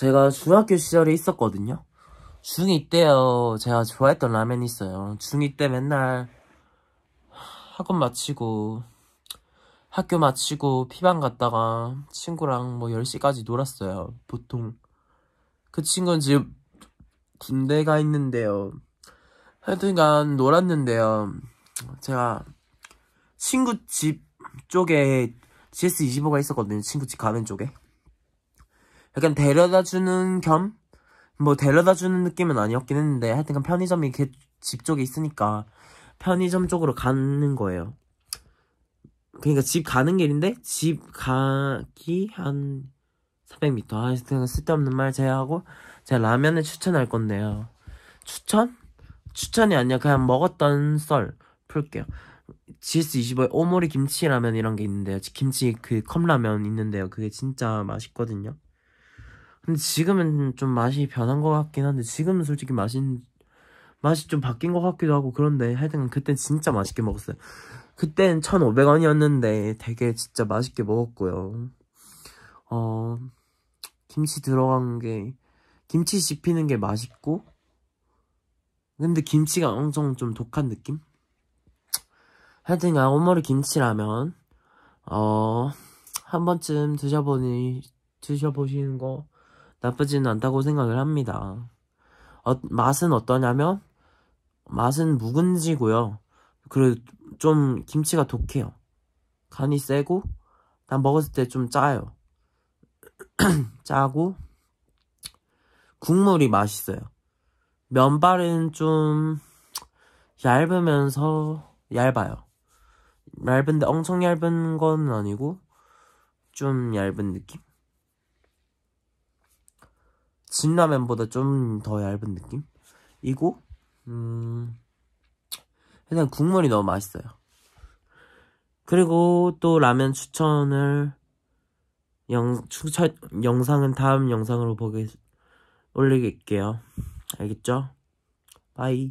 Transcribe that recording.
제가 중학교 시절에 있었거든요. 중2 때요. 제가 좋아했던 라면이 있어요. 중2 때 맨날 학원 마치고 학교 마치고 피방 갔다가 친구랑 뭐 10시까지 놀았어요. 보통. 그 친구는 지금 군대가 있는데요. 하여튼간 놀았는데요. 제가 친구 집 쪽에 GS25가 있었거든요. 친구 집가는 쪽에. 약간 데려다주는 겸 뭐 데려다주는 느낌은 아니었긴 했는데 하여튼간 편의점이 집 쪽에 있으니까 편의점 쪽으로 가는 거예요. 그러니까 집 가는 길인데 집 가기 한 400m 아, 하여튼 쓸데없는 말 제하고 제가 라면을 추천할 건데요. 추천? 추천이 아니라 그냥 먹었던 썰 풀게요. GS25의 오모리 김치라면이런게 있는데요. 김치 그 컵라면 있는데요. 그게 진짜 맛있거든요. 근데 지금은 좀 맛이 변한 것 같긴 한데 지금은 솔직히 맛이 맛이 좀 바뀐 것 같기도 하고 그런데 하여튼 그땐 진짜 맛있게 먹었어요. 그땐 1,500원이었는데 되게 진짜 맛있게 먹었고요. 어 김치 들어간 게 김치 씹히는 게 맛있고 근데 김치가 엄청 좀 독한 느낌? 하여튼 야오모리 아, 김치라면 어한 번쯤 드셔보니 드셔보시는 거 나쁘지는 않다고 생각을 합니다. 어, 맛은 어떠냐면 맛은 묵은지고요. 그리고 좀 김치가 독해요. 간이 세고 난 먹었을 때 좀 짜요. 짜고 국물이 맛있어요. 면발은 좀 얇으면서 얇아요. 얇은데 엄청 얇은 건 아니고 좀 얇은 느낌? 진라면보다 좀 더 얇은 느낌? 이고 음, 일단 국물이 너무 맛있어요. 그리고 또 라면 추천을 영, 추천, 영상은 다음 영상으로 보게, 올리게요 알겠죠? 바이.